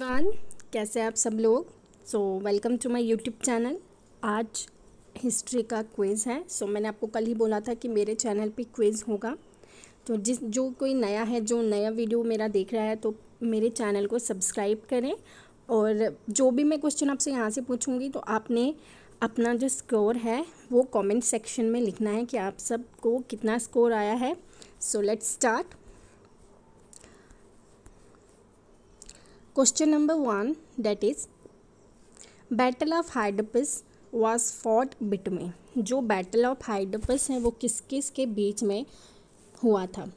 one कैसे आप सब लोग so welcome to my YouTube channel आज हिस्ट्री का क्विज़ है सो so, मैंने आपको कल ही बोला था कि मेरे चैनल पे क्विज़ होगा तो जिस जो कोई नया है जो नया वीडियो मेरा देख रहा है तो मेरे चैनल को सब्सक्राइब करें और जो भी मैं क्वेश्चन आपसे यहाँ से पूछूँगी तो आपने अपना जो स्कोर है वो कमेंट सेक्शन में लिखना है कि आप सबको कितना स्कोर आया है so let's start Question number 1 that is battle of Hydaspes was fought between जो बैटल ऑफ हाइडपस है वो किस किस के बीच में हुआ था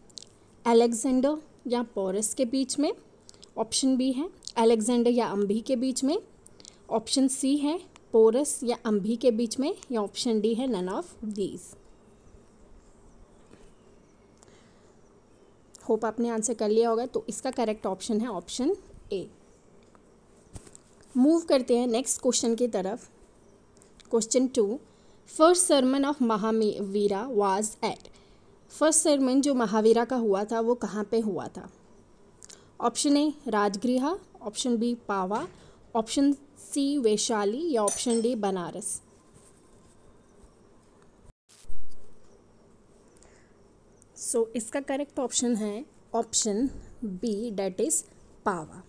अलेक्जेंडर या पोरस के बीच में ऑप्शन बी है अलेक्जेंडर या अम्भी के बीच में ऑप्शन सी है पोरस या अम्भी के बीच में या ऑप्शन डी है नन ऑफ दीज होप आपने आंसर कर लिया होगा तो इसका करेक्ट ऑप्शन है ऑप्शन ए मूव करते हैं नेक्स्ट क्वेश्चन की तरफ question two first sermon of Mahavira was at first sermon जो महावीरा का हुआ था वो कहाँ पे हुआ था option A Rajagriha option B Pava option C Vaishali या option D Banaras so so, इसका करेक्ट ऑप्शन है option B that is Pava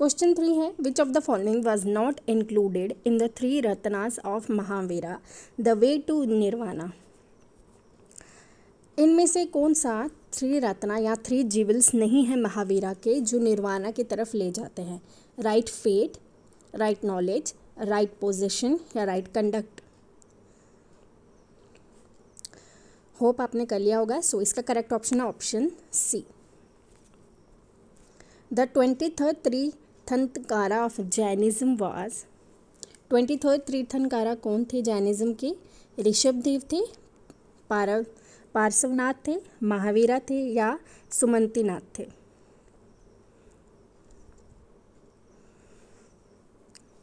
question three है which of the following was not included in the three ratnas of Mahavira the way to nirvana इनमें से कौन सा three Ratna या three jewels नहीं है महावीरा के जो निर्वाणा की तरफ ले जाते हैं right faith right knowledge right position या राइट कंडक्ट होप आपने कर लिया होगा सो so, इसका करेक्ट ऑप्शन है option C the twenty third three Tirthankara of Jainism was twenty third Tirthankara कौन थे जैनिज़्म के ऋषभदेव थे पारव पार्श्वनाथ थे महावीरा थे या सुमंतीनाथ थे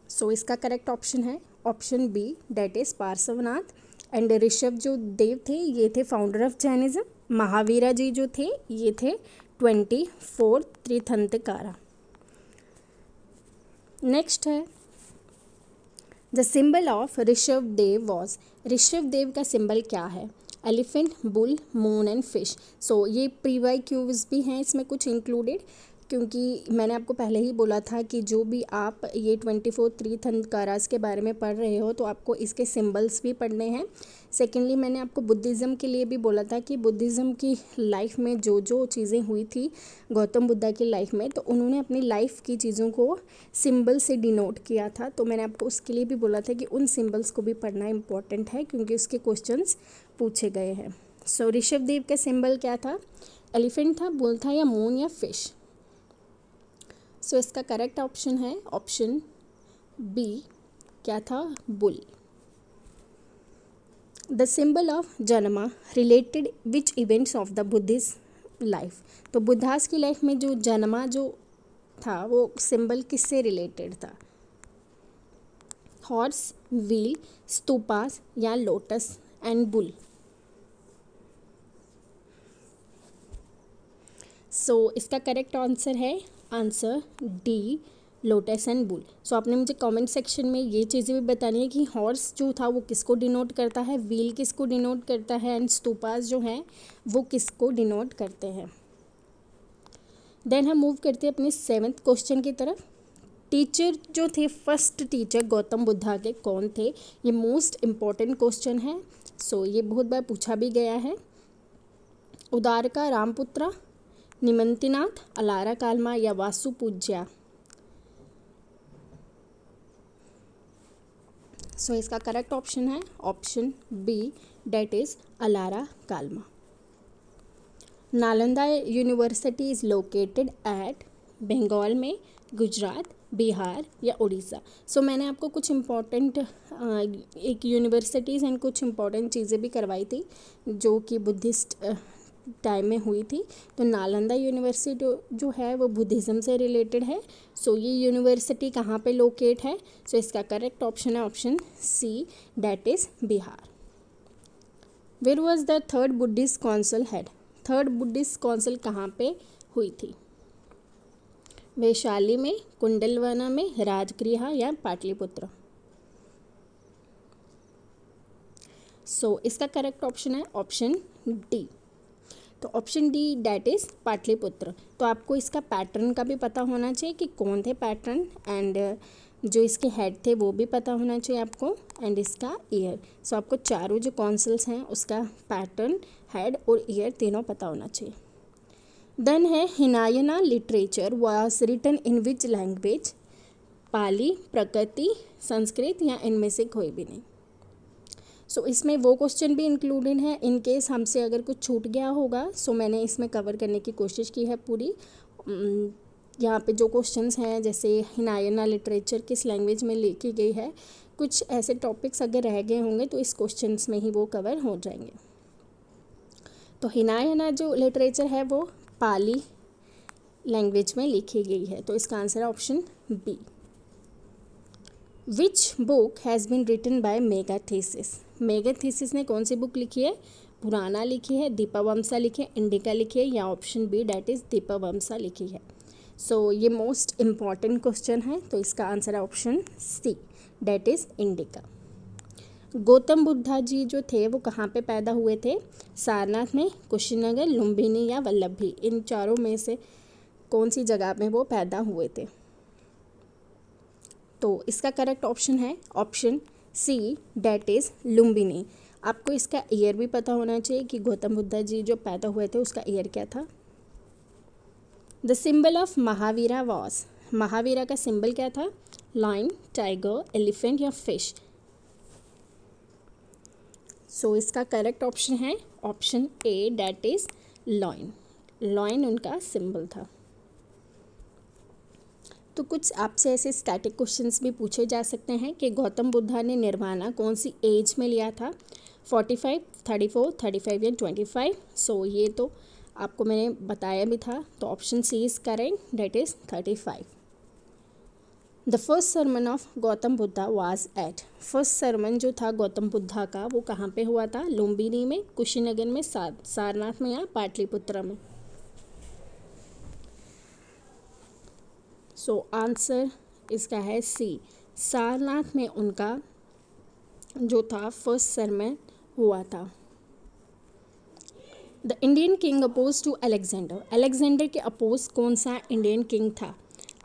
सो so, इसका करेक्ट ऑप्शन है option B that is Parshvanath and Rishabh जो देव थे ये थे founder of Jainism Mahavira ji जो थे ये थे ट्वेंटी फोर्थ तीर्थंतकारा नेक्स्ट है the symbol of Rishabh Dev was Rishabh Dev का सिंबल क्या है elephant bull moon and fish so ये प्रीवाई क्यूज भी हैं इसमें कुछ इंक्लूडेड क्योंकि मैंने आपको पहले ही बोला था कि जो भी आप ये ट्वेंटी फोर थ्री तीर्थंकारास के बारे में पढ़ रहे हो तो आपको इसके सिंबल्स भी पढ़ने हैं सेकेंडली मैंने आपको बुद्धिज़्म के लिए भी बोला था कि बुद्धिज़्म की लाइफ में जो जो चीज़ें हुई थी गौतम बुद्धा की लाइफ में तो उन्होंने अपनी लाइफ की चीज़ों को सिंबल से डिनोट किया था तो मैंने आपको उसके लिए भी बोला था कि उन सिंबल्स को भी पढ़ना इम्पॉर्टेंट है क्योंकि उसके क्वेश्चन पूछे गए हैं सो so, ऋषभ देव का सिंबल क्या था एलिफेंट था बुल था या मून या फिश सो so, इसका करेक्ट ऑप्शन है ऑप्शन बी क्या था bull the symbol of Janma related which events of the Buddhist life तो बुद्धास की लाइफ में जो जन्मा जो था वो सिंबल किससे रिलेटेड था हॉर्स व्हील स्तूपास या lotus and bull so so, इसका करेक्ट आंसर है answer D lotus and bull so आपने मुझे कमेंट सेक्शन में ये चीज़ें भी बतानी है कि हॉर्स जो था वो किसको डिनोट करता है व्हील किसको डिनोट करता है एंड स्तूपास जो हैं वो किसको डिनोट करते हैं देन हम मूव करते हैं अपने सेवन्थ क्वेश्चन की तरफ टीचर जो थे फर्स्ट टीचर गौतम बुद्धा के कौन थे ये मोस्ट इम्पॉर्टेंट क्वेश्चन है सो so, ये बहुत बार पूछा भी गया है उदार का रामपुत्रा निमंतिनाथ अलारा कालमा या वासु पूज्या सो so, इसका करेक्ट ऑप्शन है option B that is Alara Kalama Nalanda university is located at Bengal में गुजरात बिहार या उड़ीसा सो so, मैंने आपको कुछ इम्पॉर्टेंट एक यूनिवर्सिटीज़ एंड कुछ इम्पॉर्टेंट चीज़ें भी करवाई थी जो कि बुद्धिस्ट टाइम में हुई थी तो नालंदा यूनिवर्सिटी जो है वो बुद्धिज़्म से रिलेटेड है सो ये यूनिवर्सिटी कहाँ पे लोकेट है सो इसका करेक्ट ऑप्शन है option C that is Bihar where was the third Buddhist council held third Buddhist council कहाँ पे हुई थी वैशाली में कुंडलवाना में राजगृह या पाटलिपुत्र सो so, इसका करेक्ट ऑप्शन है ऑप्शन डी तो option D that is Pataliputra तो आपको इसका पैटर्न का भी पता होना चाहिए कि कौन थे पैटर्न एंड uh, जो इसके हेड थे वो भी पता होना चाहिए आपको एंड इसका ईयर सो आपको चारों जो कॉन्सल्स हैं उसका पैटर्न हेड और ईयर तीनों पता होना चाहिए देन है Hinayana literature was written in which language Pali Prakrit Sanskrit या इनमें से कोई भी नहीं सो so, इसमें वो क्वेश्चन भी इंक्लूडेड है इन केस हमसे अगर कुछ छूट गया होगा सो so मैंने इसमें कवर करने की कोशिश की है पूरी यहाँ पे जो क्वेश्चंस हैं जैसे हिनायना लिटरेचर किस लैंग्वेज में लिखी गई है कुछ ऐसे टॉपिक्स अगर रह गए होंगे तो इस क्वेश्चंस में ही वो कवर हो जाएंगे तो हिनायना जो लिटरेचर है वो पाली लैंग्वेज में लिखी गई है तो इसका आंसर है option B which book has been written by Megasthenes Megasthenes ने कौन सी बुक लिखी है पुराना लिखी है दीपावंशा लिखी है इंडिका लिखी है या option B that is Dipavamsa लिखी है सो so, ये मोस्ट इम्पॉर्टेंट क्वेश्चन है तो इसका आंसर है option C that is Indica Gautam Buddha ji जो थे वो कहाँ पे पैदा हुए थे सारनाथ में कुशीनगर लुम्बिनी या वल्लभी इन चारों में से कौन सी जगह में वो पैदा हुए थे तो इसका करेक्ट ऑप्शन है option C that is Lumbini आपको इसका ईयर भी पता होना चाहिए कि गौतम बुद्धा जी जो पैदा हुए थे उसका ईयर क्या था the symbol of Mahavira was Mahavira का सिंबल क्या था लाइन टाइगर एलिफेंट या फिश सो इसका करेक्ट ऑप्शन है option A that is lion lion उनका सिंबल था तो कुछ आपसे ऐसे स्टैटिक क्वेश्चंस भी पूछे जा सकते हैं कि गौतम बुद्धा ने निर्वाणा कौन सी एज में लिया था forty five thirty four thirty five या ट्वेंटी फाइव सो ये तो आपको मैंने बताया भी था तो option C is correct that is thirty five the first sermon of Gautam Buddha was at first sermon जो था गौतम बुद्धा का वो कहाँ पे हुआ था लुम्बिनी में कुशीनगर में सारनाथ में या पाटलिपुत्र में सो आंसर इसका है सी सारनाथ में उनका जो था फर्स्ट सरमन हुआ था the Indian king opposed to Alexander Alexander के अपोज कौन सा इंडियन किंग था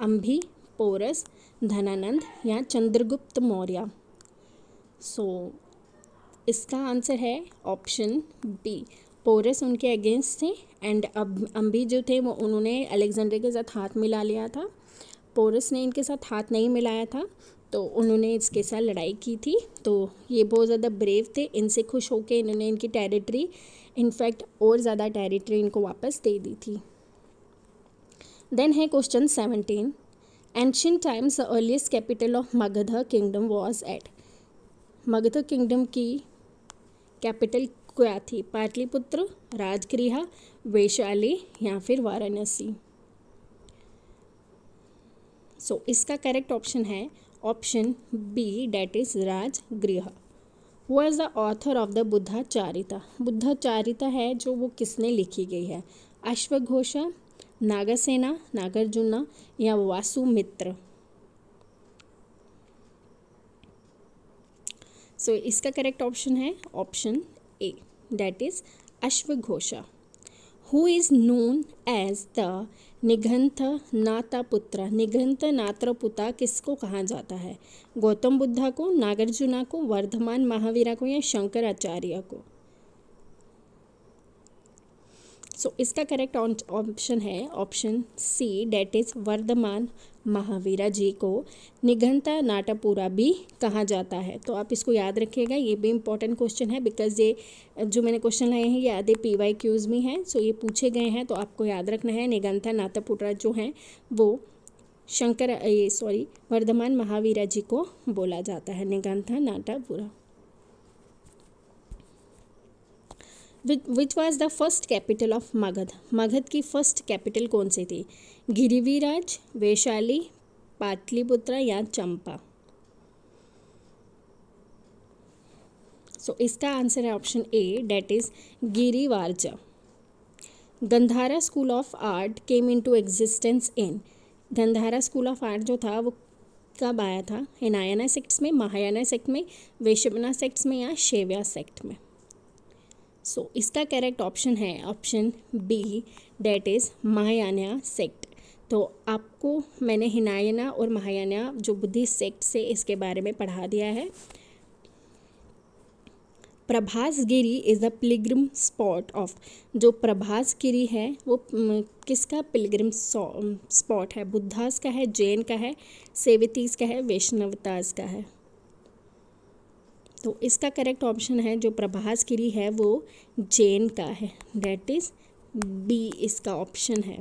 अम्भी पोरस धनानंद या चंद्रगुप्त मौर्य सो so, इसका आंसर है ऑप्शन बी पोरस उनके अगेंस्ट थे एंड अब अम्भी जो थे वो उन्होंने अलेक्जेंडर के साथ हाथ मिला लिया था पोरस ने इनके साथ हाथ नहीं मिलाया था तो उन्होंने इसके साथ लड़ाई की थी तो ये बहुत ज़्यादा ब्रेव थे इनसे खुश होकर इन्होंने इनकी टेरिटरी इनफैक्ट और ज़्यादा टेरिटरी इनको वापस दे दी थी देन है question seventeen ancient times the earliest capital of Magadha kingdom was at Magadha kingdom की कैपिटल क्या थी पाटलिपुत्र राजगृह वैशाली या फिर वाराणसी सो so, इसका करेक्ट ऑप्शन है option B that is Rajagriha वो is the author of the Buddha Charita Buddha Charita है जो वो किसने लिखी गई है अश्वघोषा नागसेना नागार्जुना या वासुमित्र सो so, इसका करेक्ट ऑप्शन है ऑप्शन ए डैट इज़ अश्वघोषा who is as the Nigantha Nataputra निघंत नात्र पुता किस किसको कहा जाता है गौतम बुद्धा को नागार्जुना को वर्धमान महावीरा को या शंकराचार्य को सो so, इसका करेक्ट ऑप्शन है option C that is Vardhaman Mahavira ji को निघंता नाटापुरा भी कहा जाता है तो आप इसको याद रखिएगा ये भी इम्पोर्टेंट क्वेश्चन है बिकॉज ये जो मैंने क्वेश्चन लाए हैं ये आधे पी वाई क्यूज़ में हैं सो ये पूछे गए हैं तो आपको याद रखना है निघंता नाटापुरा जो हैं वो शंकर ये सॉरी वर्धमान महावीरा जी को बोला जाता है Nigantha Nataputra which was the first capital of Magadha Magadha की फर्स्ट कैपिटल कौन सी थी गिरिवीराज वैशाली पाटलिपुत्रा या चंपा सो so, इसका आंसर है option A that is Girivraja Gandhara school of art came into existence in Gandhara school of art जो था वो कब आया था हिनायाना सेक्ट्स में महायाना सेक्ट में वेशबना सेक्ट्स में या शेव्या सेक्ट में सो so, इसका करेक्ट ऑप्शन है option B that is Mahayana sect तो आपको मैंने हिनायना और महायाना जो बुद्धिस्ट सेक्ट से इसके बारे में पढ़ा दिया है Prabhas Giri is a pilgrim spot of जो प्रभास गिरी है वो किसका पिलग्रम स्पॉट है बुद्धास का है जैन का है सेवितीस का है वैष्णवताज का है तो इसका करेक्ट ऑप्शन है जो प्रभास गिरी है वो जैन का है डेट इज़ बी इसका ऑप्शन है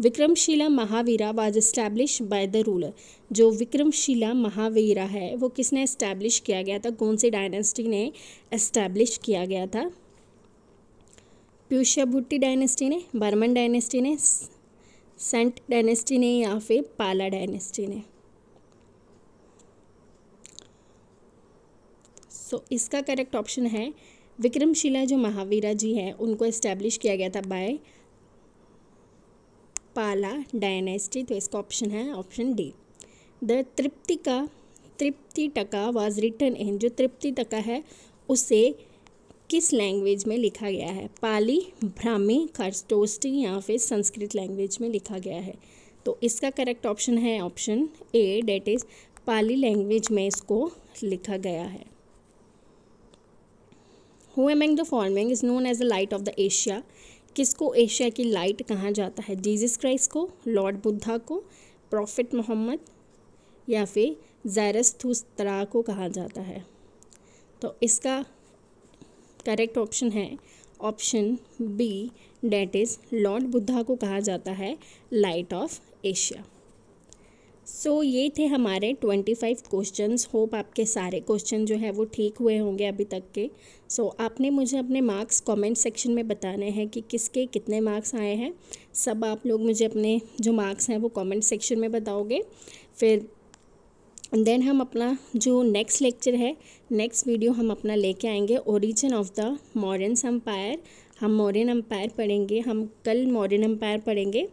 Vikramshila Mahavira was established by the ruler जो विक्रमशिला महावीरा है वो किसने इस्टेब्लिश किया गया था कौन सी डायनेस्टी ने इस्टेब्लिश किया गया था प्यूषा भुट्टी डायनेस्टी ने बर्मन डायनेस्टी ने सेंट डायनेस्टी ने या फिर पाला डायनेस्टी ने सो so, इसका करेक्ट ऑप्शन है विक्रमशिला जो महावीरा जी हैं उनको इस्टेब्लिश किया गया था बाय पाला डायनेस्टी तो इसका ऑप्शन है ऑप्शन डी द तृप्ति का तृप्ति टका वॉज रिटर्न इन जो तृप्ति टका है उसे किस लैंग्वेज में लिखा गया है पाली ब्राह्मी खर्चोस्टी या फिर संस्कृत लैंग्वेज में लिखा गया है तो इसका करेक्ट ऑप्शन है option A that is Pali language में इसको लिखा गया है who among the following is known as the light of the Asia किसको एशिया की लाइट कहा जाता है जीसस क्राइस्ट को लॉर्ड बुद्धा को प्रॉफिट मोहम्मद या फिर जैरस्थुस्तरा को कहा जाता है तो इसका करेक्ट ऑप्शन है option B that is lord Buddha को कहा जाता है light of Asia so so, ये थे हमारे 25 क्वेश्चन होप आपके सारे क्वेश्चन जो है वो ठीक हुए होंगे अभी तक के सो so, आपने मुझे अपने मार्क्स कमेंट सेक्शन में बताने हैं कि किसके कितने मार्क्स आए हैं सब आप लोग मुझे अपने जो मार्क्स हैं वो कमेंट सेक्शन में बताओगे फिर देन हम अपना जो नेक्स्ट लेक्चर है नेक्स्ट वीडियो हम अपना लेके आएंगे origin of the modern empire हम मॉडर्न अम्पायर पढ़ेंगे हम कल मॉडर्न अम्पायर पढ़ेंगे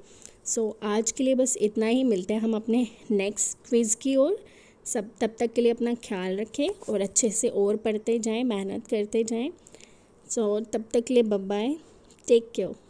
सो so, आज के लिए बस इतना ही मिलते हैं हम अपने नेक्स्ट क्विज़ की ओर सब तब तक के लिए अपना ख्याल रखें और अच्छे से और पढ़ते जाएं मेहनत करते जाएं सो so, तब तक के लिए बब्बाए टेक केयर